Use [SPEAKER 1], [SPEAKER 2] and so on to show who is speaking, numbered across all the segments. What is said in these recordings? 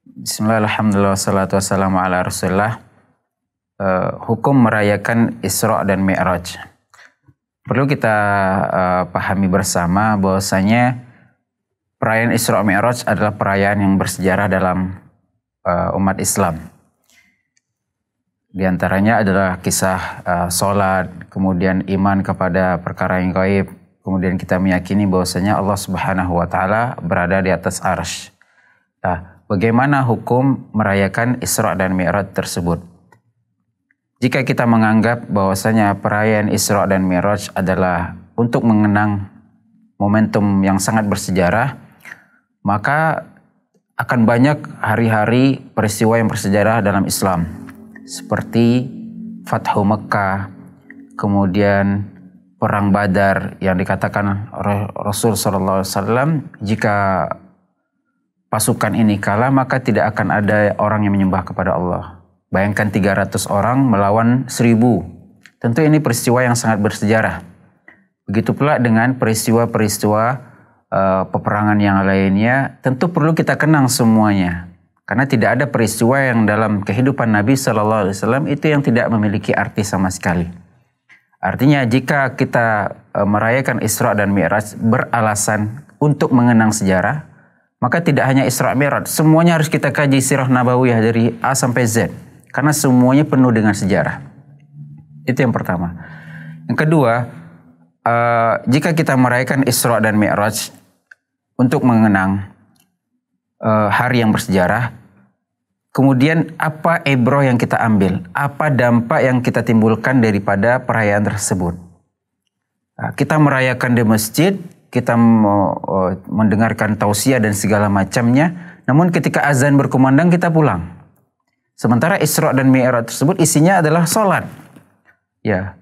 [SPEAKER 1] Bismillahirrahmanirrahim. Eh, hukum merayakan Isra dan Mi'raj. Perlu kita uh, pahami bersama bahwasanya perayaan Isra Mi'raj adalah perayaan yang bersejarah dalam uh, umat Islam. Di antaranya adalah kisah uh, solat, kemudian iman kepada perkara yang gaib, kemudian kita meyakini bahwasanya Allah Subhanahu wa taala berada di atas arsy. Nah, bagaimana hukum merayakan Isra dan Mi'raj tersebut. Jika kita menganggap bahwasanya perayaan Isra dan Mi'raj adalah untuk mengenang momentum yang sangat bersejarah, maka akan banyak hari-hari peristiwa yang bersejarah dalam Islam seperti Fathu Mekah, kemudian perang Badar yang dikatakan Rasul Shallallahu Alaihi Wasallam jika pasukan ini kalah maka tidak akan ada orang yang menyembah kepada Allah. Bayangkan 300 orang melawan 1000. Tentu ini peristiwa yang sangat bersejarah. Begitu pula dengan peristiwa-peristiwa uh, peperangan yang lainnya, tentu perlu kita kenang semuanya. Karena tidak ada peristiwa yang dalam kehidupan Nabi Shallallahu Alaihi Wasallam itu yang tidak memiliki arti sama sekali. Artinya jika kita eh, merayakan Isra dan Mi'raj beralasan untuk mengenang sejarah, maka tidak hanya Isra Mi'raj, semuanya harus kita kaji sirah nabawiyah dari A sampai Z. Karena semuanya penuh dengan sejarah. Itu yang pertama. Yang kedua, uh, jika kita merayakan Isra dan Mi'raj untuk mengenang uh, hari yang bersejarah, kemudian apa ebro yang kita ambil, apa dampak yang kita timbulkan daripada perayaan tersebut. Nah, kita merayakan di masjid, kita eh, mendengarkan tausiah dan segala macamnya, namun ketika azan berkumandang kita pulang. Sementara Isra dan Mi'raj tersebut isinya adalah sholat. Ya.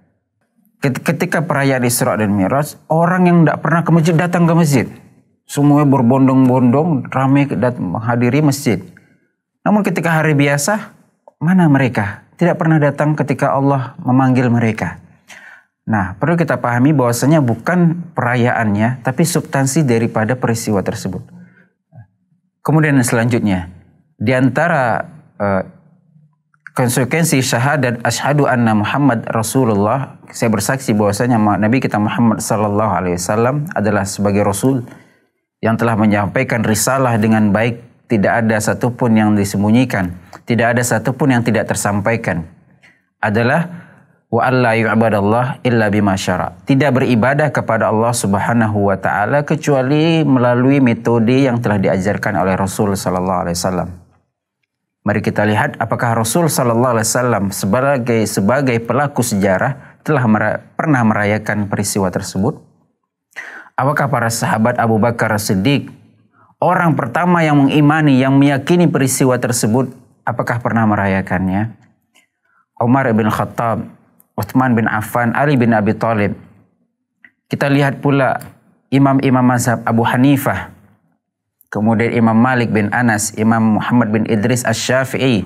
[SPEAKER 1] Ketika perayaan Isra dan Mi'raj, orang yang tidak pernah ke masjid datang ke masjid. Semuanya berbondong-bondong ramai menghadiri masjid. Namun ketika hari biasa, mana mereka? Tidak pernah datang ketika Allah memanggil mereka. Nah, perlu kita pahami bahwasanya bukan perayaannya, tapi substansi daripada peristiwa tersebut. Kemudian selanjutnya, di antara uh, konsekuensi syahadat asyhadu anna Muhammad Rasulullah, saya bersaksi bahwasanya Nabi kita Muhammad sallallahu alaihi wasallam adalah sebagai rasul yang telah menyampaikan risalah dengan baik, tidak ada satupun yang disembunyikan, tidak ada satupun yang tidak tersampaikan. Adalah wa alla yu'badallah illa bima syara. Tidak beribadah kepada Allah Subhanahu wa taala kecuali melalui metode yang telah diajarkan oleh Rasul sallallahu alaihi wasallam. Mari kita lihat apakah Rasul sallallahu alaihi wasallam sebagai sebagai pelaku sejarah telah mera pernah merayakan peristiwa tersebut. Apakah para sahabat Abu Bakar Siddiq orang pertama yang mengimani yang meyakini peristiwa tersebut apakah pernah merayakannya? Umar bin Khattab Uthman bin Affan, Ali bin Abi Thalib. Kita lihat pula imam-imam mazhab Abu Hanifah, kemudian Imam Malik bin Anas, Imam Muhammad bin Idris Asy-Syafi'i,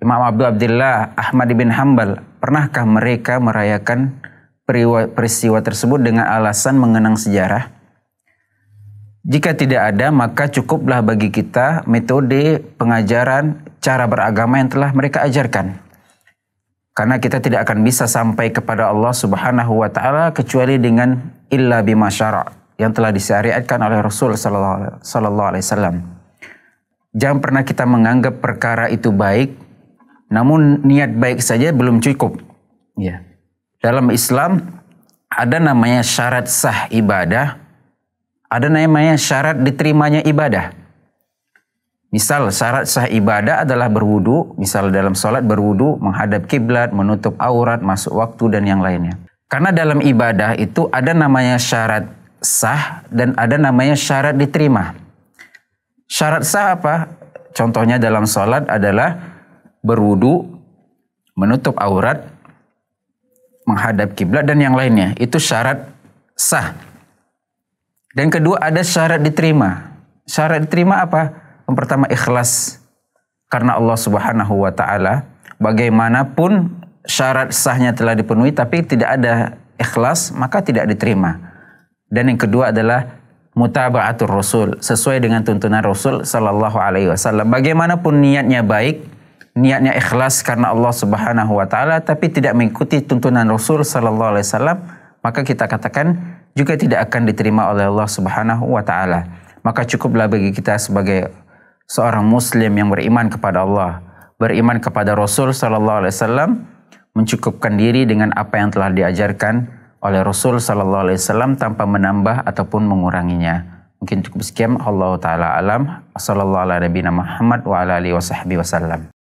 [SPEAKER 1] Imam Abu Abdullah, Ahmad bin Hambal. Pernahkah mereka merayakan peristiwa tersebut dengan alasan mengenang sejarah? Jika tidak ada, maka cukuplah bagi kita metode pengajaran cara beragama yang telah mereka ajarkan. Karena kita tidak akan bisa sampai kepada Allah Subhanahu wa taala kecuali dengan illa bima syara' yang telah disyariatkan oleh Rasul sallallahu alaihi wasallam. Jangan pernah kita menganggap perkara itu baik namun niat baik saja belum cukup. Ya. Dalam Islam ada namanya syarat sah ibadah, ada namanya syarat diterimanya ibadah. Misal syarat sah ibadah adalah berwudu, misal dalam sholat berwudu, menghadap kiblat, menutup aurat, masuk waktu dan yang lainnya. Karena dalam ibadah itu ada namanya syarat sah dan ada namanya syarat diterima. Syarat sah apa? Contohnya dalam sholat adalah berwudu, menutup aurat, menghadap kiblat dan yang lainnya. Itu syarat sah. Dan kedua ada syarat diterima. Syarat diterima apa? Yang pertama ikhlas karena Allah Subhanahu wa taala. Bagaimanapun syarat sahnya telah dipenuhi tapi tidak ada ikhlas maka tidak diterima. Dan yang kedua adalah mutaba'atur rasul sesuai dengan tuntunan Rasul sallallahu alaihi wasallam. Bagaimanapun niatnya baik, niatnya ikhlas karena Allah Subhanahu wa taala tapi tidak mengikuti tuntunan Rasul sallallahu alaihi wasallam, maka kita katakan juga tidak akan diterima oleh Allah Subhanahu wa taala. Maka cukuplah bagi kita sebagai seorang muslim yang beriman kepada Allah, beriman kepada Rasul sallallahu alaihi wasallam mencukupkan diri dengan apa yang telah diajarkan oleh Rasul sallallahu alaihi wasallam tanpa menambah ataupun menguranginya. Mungkin cukup sekian Allah taala alam. Sallallahu alaihi Muhammad wa ala alihi wasallam.